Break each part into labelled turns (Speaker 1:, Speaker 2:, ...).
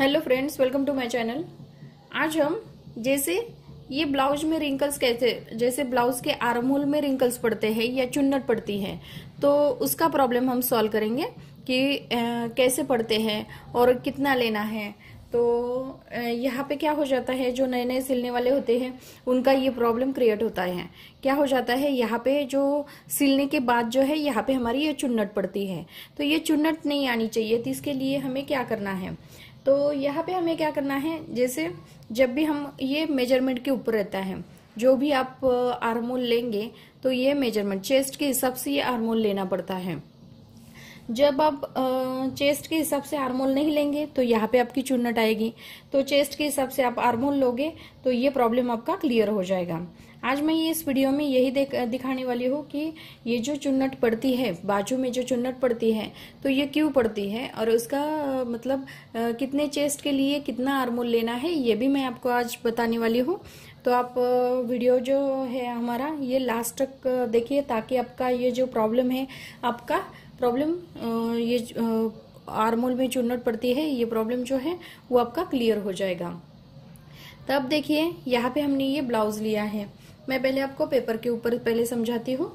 Speaker 1: hello friends welcome to my channel आज हम जैसे ये ब्लाउज में रिंकल्स कैसे जैसे ब्लाउज के आरमूल में रिंकल्स पड़ते हैं या चुन्नट पड़ती है तो उसका प्रॉब्लम हम सॉल्व करेंगे कि आ, कैसे पड़ते हैं और कितना लेना है तो यहाँ पे क्या हो जाता है जो नए नए सिलने वाले होते हैं उनका ये प्रॉब्लम क्रिएट होता है क्या हो जाता है यहाँ पे जो सिलने के बाद जो है यहाँ पे हमारी ये चुन्नट पड़ती है तो ये चुन्नट नहीं आनी चाहिए तो इसके लिए हमें क्या करना है तो यहाँ पे हमें क्या करना है जैसे जब भी हम ये मेजरमेंट के ऊपर रहता है जो भी आप आर्मोल लेंगे तो ये मेजरमेंट चेस्ट के हिसाब से ये आर्मोल लेना पड़ता है जब आप चेस्ट के हिसाब से आर्मोल नहीं लेंगे तो यहाँ पे आपकी चुन्नट आएगी तो चेस्ट के हिसाब से आप आर्मोल लोगे तो ये प्रॉब्लम आपका क्लियर हो जाएगा आज मैं ये इस वीडियो में यही देख दिखाने वाली हूँ कि ये जो चुन्नट पड़ती है बाजू में जो चुन्नट पड़ती है तो ये क्यों पड़ती है और उसका मतलब कितने चेस्ट के लिए कितना आरमोल लेना है ये भी मैं आपको आज बताने वाली हूँ तो आप वीडियो जो है हमारा ये लास्ट तक देखिए ताकि आपका ये जो प्रॉब्लम है आपका प्रॉब्लम ये आरमोल में चुन्नट पड़ती है ये प्रॉब्लम जो है वो आपका क्लियर हो जाएगा तब देखिए यहाँ पे हमने ये ब्लाउज लिया है मैं पहले आपको पेपर के ऊपर पहले समझाती हूँ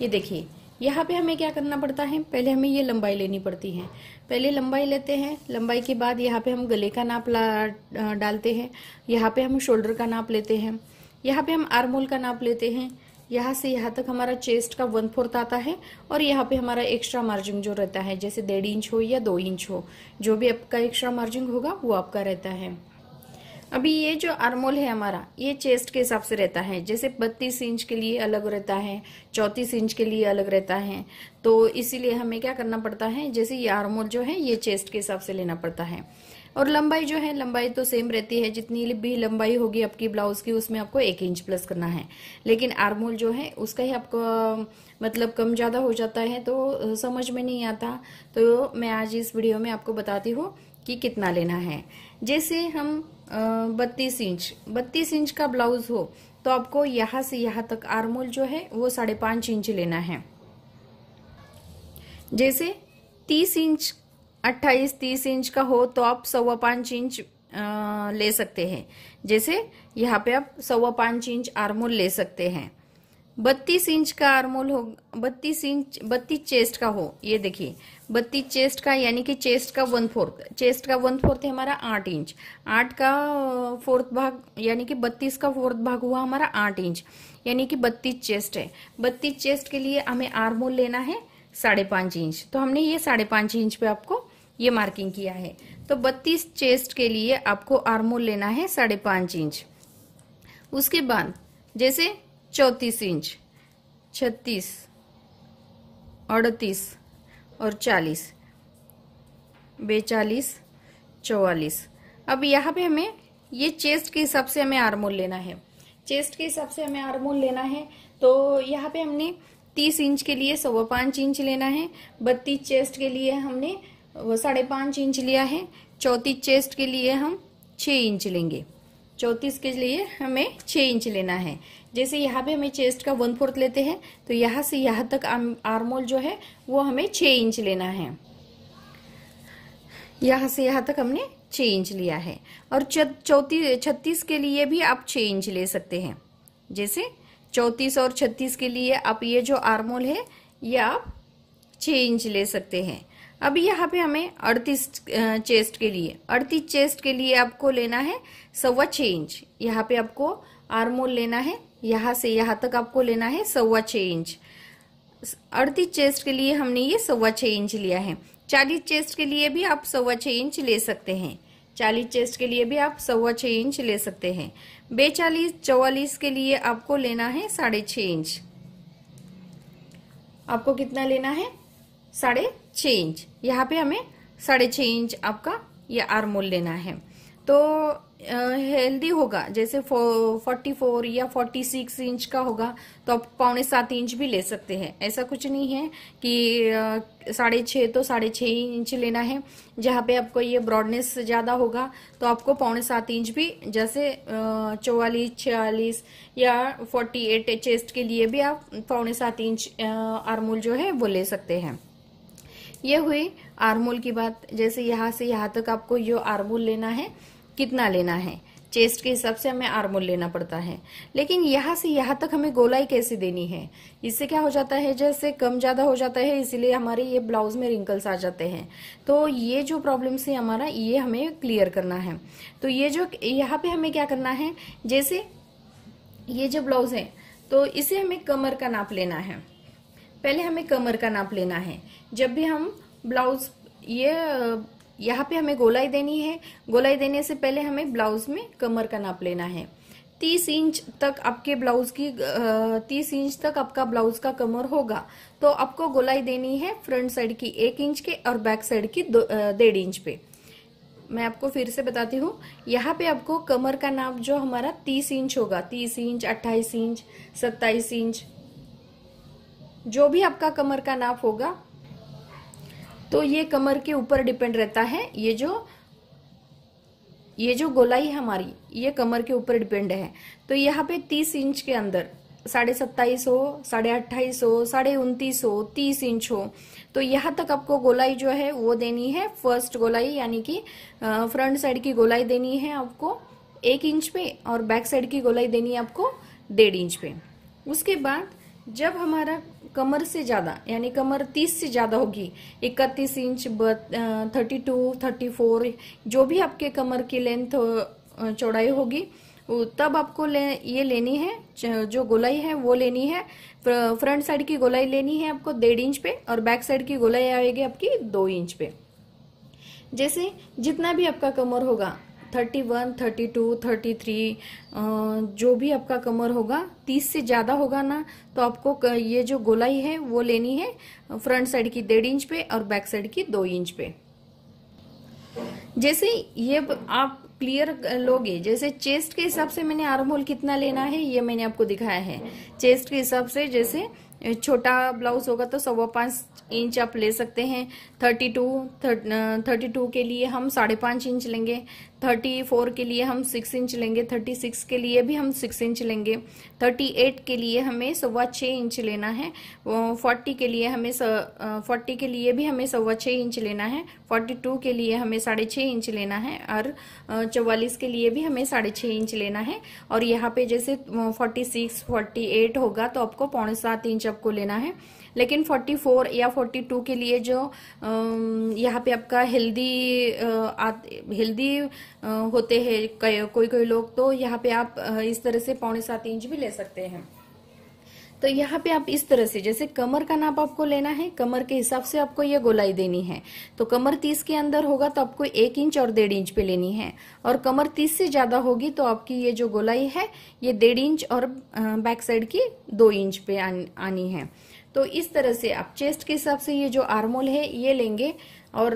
Speaker 1: ये देखिए यहाँ पे हमें क्या करना पड़ता है पहले हमें ये लंबाई लेनी पड़ती है पहले लंबाई लेते हैं लंबाई के बाद यहाँ पे हम गले का नाप डालते हैं यहाँ पे हम शोल्डर का नाप लेते हैं यहाँ पे हम आर्मोल का नाप लेते हैं यहाँ से यहाँ तक हमारा चेस्ट का वन फोर्थ आता है और यहाँ पे हमारा एक्स्ट्रा मार्जिन जो रहता है जैसे डेढ़ इंच हो या दो इंच हो जो भी आपका एक्स्ट्रा मार्जिन होगा वो आपका रहता है अभी ये जो आर्मोल है हमारा ये चेस्ट के हिसाब से रहता है जैसे बत्तीस इंच के लिए अलग रहता है चौंतीस इंच के लिए अलग रहता है तो इसीलिए हमें क्या करना पड़ता है जैसे ये आर्मोल जो है ये चेस्ट के हिसाब से लेना पड़ता है और लंबाई जो है लंबाई तो सेम रहती है जितनी भी लंबाई होगी आपकी ब्लाउज की उसमें आपको एक इंच प्लस करना है लेकिन आर्मोल जो है उसका ही आपको मतलब कम ज़्यादा हो जाता है तो समझ में नहीं आता तो मैं आज इस वीडियो में आपको बताती हूँ कि कितना लेना है जैसे हम बत्तीस इंच बत्तीस इंच का ब्लाउज हो तो आपको यहाँ से यहाँ तक आर्मोल जो है वो साढ़े पाँच इंच लेना है जैसे तीस इंच अट्ठाईस तीस इंच का हो तो आप सवा पाँच इंच ले सकते हैं जैसे यहाँ पे आप सवा पाँच इंच आर्मोल ले सकते हैं बत्तीस इंच का आर्मोल हो बत्तीस इंच बत्तीस चेस्ट का हो ये देखिए बत्तीस चेस्ट का यानी कि चेस्ट का वन फोर्थ चेस्ट का वन फोर्थ है हमारा आठ इंच आठ का फोर्थ भाग यानी कि बत्तीस का फोर्थ भाग हुआ हमारा आठ इंच यानी कि बत्तीस चेस्ट है बत्तीस चेस्ट के लिए हमें आर्मोल लेना है साढ़े पांच इंच तो हमने ये साढ़े पांच इंच पे आपको ये मार्किंग किया है तो बत्तीस चेस्ट के लिए आपको आर्मोल लेना है साढ़े पाँच इंच उसके बाद जैसे चौंतीस इंच छत्तीस अड़तीस और चालीस बेचालीस चौवालीस अब यहाँ पे हमें ये चेस्ट के हिसाब से हमें आरमोल लेना है चेस्ट के हिसाब से हमें आरमोल लेना है तो यहाँ पे हमने तीस इंच के लिए सवा पाँच इंच लेना है बत्तीस चेस्ट के लिए हमने साढ़े पाँच इंच लिया है चौतीस चेस्ट के लिए हम छः इंच लेंगे चौतीस के लिए हमें छः इंच लेना है जैसे यहाँ पे हमें चेस्ट का वन फोर्थ लेते हैं तो यहाँ से यहाँ तक आर्मोल जो है वो हमें छः इंच लेना है यहाँ से यहाँ तक हमने छः इंच लिया है और चौतीस छत्तीस के लिए भी आप छः इंच ले सकते हैं जैसे चौतीस और छत्तीस के लिए आप ये जो आर्मोल है ये आप छः इंच ले सकते हैं अब यहाँ पे हमें अड़तीस चेस्ट के लिए अड़तीस चेस्ट के लिए आपको लेना है सवा छ इंच यहाँ पे आपको आर्मोल लेना है यहाँ से यहाँ तक आपको लेना है सवा छ इंच अड़तीस चेस्ट के लिए हमने ये सवा छ इंच लिया है चालीस चेस्ट के लिए भी आप सवा छ इंच ले सकते हैं चालीस चेस्ट के लिए भी आप सवा छ इंच ले सकते हैं बेचालीस चौवालीस के लिए आपको लेना है साढ़े छ इंच आपको कितना लेना है साढ़े छः इंच यहाँ पे हमें साढ़े छः इंच आपका ये आरमोल लेना है तो हेल्दी होगा जैसे फोर्टी फोर या फोर्टी सिक्स इंच का होगा तो आप पौने सात इंच भी ले सकते हैं ऐसा कुछ नहीं है कि साढ़े छः तो साढ़े छः इंच लेना है जहाँ पे आपको ये ब्रॉडनेस ज़्यादा होगा तो आपको पौने सात इंच भी जैसे चौवालीस छियालीस या फोर्टी एट चेस्ट के लिए भी आप पौने सात इंच आरमूल जो है वो ले सकते हैं ये हुई आर्मोल की बात जैसे यहाँ से यहाँ तक आपको ये आर्मोल लेना है कितना लेना है चेस्ट के हिसाब से हमें आर्मोल लेना पड़ता है लेकिन यहाँ से यहाँ तक हमें गोलाई कैसे देनी है इससे क्या हो जाता है जैसे कम ज़्यादा हो जाता है इसीलिए हमारे ये ब्लाउज में रिंकल्स आ जाते हैं तो ये जो प्रॉब्लम्स है हमारा ये हमें क्लियर करना है तो ये जो यहाँ पे हमें क्या करना है जैसे ये जो ब्लाउज है तो इसे हमें कमर का नाप लेना है पहले हमें कमर का नाप लेना है जब भी हम ब्लाउज ये यहाँ पे हमें गोलाई देनी है गोलाई देने से पहले हमें ब्लाउज में कमर का नाप लेना है तीस इंच तक आपके ब्लाउज की तीस इंच तक आपका ब्लाउज का कमर होगा तो आपको गोलाई देनी है फ्रंट साइड की एक इंच के और बैक साइड की डेढ़ इंच पे मैं आपको फिर से बताती हूँ यहाँ पे आपको कमर का नाप जो हमारा तीस इंच होगा तीस इंच अट्ठाईस इंच सत्ताईस इंच जो भी आपका कमर का नाप होगा तो ये कमर के ऊपर डिपेंड रहता है ये जो ये जो गोलाई हमारी ये कमर के ऊपर डिपेंड है तो यहाँ पे तीस इंच के अंदर साढ़े सत्ताईस हो साढ़े अट्ठाईस हो साढ़े उनतीस हो तीस इंच हो तो यहाँ तक आपको गोलाई जो है वो देनी है फर्स्ट गोलाई यानी कि फ्रंट साइड की गोलाई देनी है आपको एक इंच पे और बैक साइड की गोलाई देनी है आपको डेढ़ इंच पे उसके बाद जब हमारा कमर से ज़्यादा यानी कमर 30 से ज़्यादा होगी 31 inch thirty two thirty four जो भी आपके कमर की लेंथ चौड़ाई होगी तब आपको ले, ये लेनी है जो गोलाई है वो लेनी है फ्रंट साइड की गोलाई लेनी है आपको डेढ़ इंच पे और बैक साइड की गोलाई आएगी आपकी दो इंच पे जैसे जितना भी आपका कमर होगा thirty one thirty two thirty three जो भी आपका कमर होगा तीस से ज़्यादा होगा ना तो आपको ये जो गोलाई है वो लेनी है फ्रंट साइड की डेढ़ इंच पे और बैक साइड की दो इंच पे जैसे ये आप क्लियर लोगे जैसे चेस्ट के हिसाब से मैंने आर्म होल कितना लेना है ये मैंने आपको दिखाया है चेस्ट के हिसाब से जैसे छोटा ब्लाउज होगा तो सवा पाँच इंच आप ले सकते हैं थर्टी टू थर्टी टू के लिए हम साढ़े पाँच इंच लेंगे थर्टी फोर के लिए हम सिक्स इंच लेंगे थर्टी सिक्स के लिए भी हम सिक्स इंच लेंगे थर्टी एट के लिए हमें सवा छः इंच लेना है फोर्टी के लिए हमें फोर्टी के लिए भी हमें सवा छः इंच लेना है फोर्टी टू के लिए हमें साढ़े छः इंच लेना है और चौवालीस के लिए भी हमें साढ़े छः इंच लेना है और यहाँ पे जैसे फोर्टी सिक्स फोर्टी एट होगा तो आपको पौने सात इंच आपको लेना है लेकिन 44 या 42 के लिए जो यहाँ पे आपका हेल्दी हेल्दी होते हैं कोई कोई लोग तो यहाँ पे आप इस तरह से पौने सात इंच भी ले सकते हैं तो यहाँ पे आप इस तरह से जैसे कमर का नाप आपको लेना है कमर के हिसाब से आपको ये गोलाई देनी है तो कमर तीस के अंदर होगा तो आपको एक इंच और डेढ़ इंच पे लेनी है और कमर तीस से ज्यादा होगी तो आपकी ये जो गोलाई है ये डेढ़ इंच और बैक साइड की दो इंच पे आनी है तो इस तरह से आप चेस्ट के हिसाब से ये जो आर्मोल है ये लेंगे और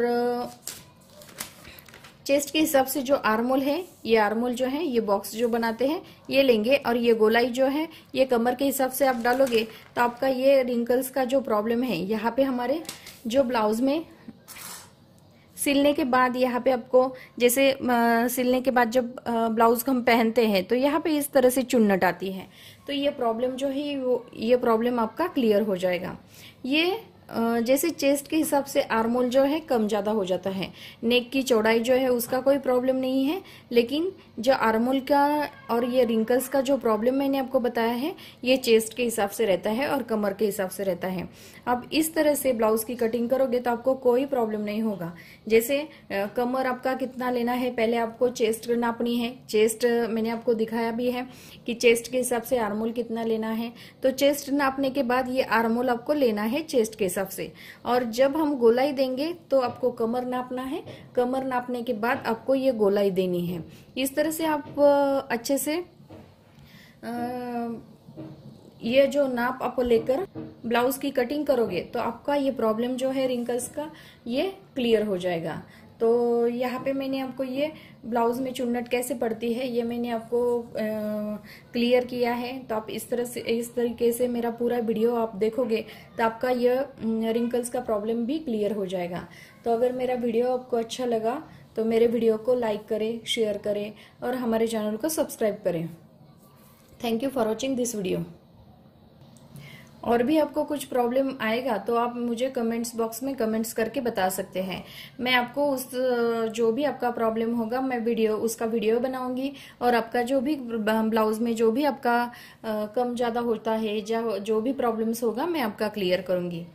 Speaker 1: चेस्ट के हिसाब से जो आर्मोल है ये आर्मोल जो है ये बॉक्स जो बनाते हैं ये लेंगे और ये गोलाई जो है ये कमर के हिसाब से आप डालोगे तो आपका ये रिंकल्स का जो प्रॉब्लम है यहाँ पे हमारे जो ब्लाउज में सिलने के बाद यहाँ पे आपको जैसे सिलने के बाद जब ब्लाउज हम पहनते हैं तो यहाँ पे इस तरह से चुन्नट आती है तो ये प्रॉब्लम जो है वो ये प्रॉब्लम आपका क्लियर हो जाएगा ये जैसे चेस्ट के हिसाब से आर्मोल जो है कम ज़्यादा हो जाता है नेक की चौड़ाई जो है उसका कोई प्रॉब्लम नहीं है लेकिन जो आर्मोल का और ये रिंकल्स का जो प्रॉब्लम मैंने आपको बताया है ये चेस्ट के हिसाब से रहता है और कमर के हिसाब से रहता है आप इस तरह से ब्लाउज की कटिंग करोगे तो आपको कोई प्रॉब्लम नहीं होगा जैसे कमर आपका कितना लेना है पहले आपको चेस्ट नापनी है चेस्ट मैंने आपको दिखाया भी है कि चेस्ट के हिसाब से आरमोल कितना लेना है तो चेस्ट नापने के बाद ये आरमोल आपको लेना है चेस्ट के हिसाब से और जब हम गोलाई देंगे तो आपको कमर नापना है कमर नापने के बाद आपको ये गोलाई देनी है इस तरह से आप अच्छे से ये जो नाप आप लेकर ब्लाउज की कटिंग करोगे तो आपका ये प्रॉब्लम जो है रिंकल्स का ये क्लियर हो जाएगा तो यहाँ पे मैंने आपको ये ब्लाउज में चुन्नट कैसे पड़ती है ये मैंने आपको क्लियर किया है तो आप इस तरह से इस तरीके से मेरा पूरा वीडियो आप देखोगे तो आपका यह रिंकल्स का प्रॉब्लम भी क्लियर हो जाएगा तो अगर मेरा वीडियो आपको अच्छा लगा तो मेरे वीडियो को लाइक करें शेयर करें और हमारे चैनल को सब्सक्राइब करें thank you for watching this video और भी आपको कुछ प्रॉब्लम आएगा तो आप मुझे कमेंट्स बॉक्स में कमेंट्स करके बता सकते हैं मैं आपको उस जो भी आपका प्रॉब्लम होगा मैं वीडियो उसका वीडियो बनाऊंगी और आपका जो भी ब्लाउज में जो भी आपका कम ज़्यादा होता है या जो भी प्रॉब्लम्स होगा मैं आपका क्लियर करूँगी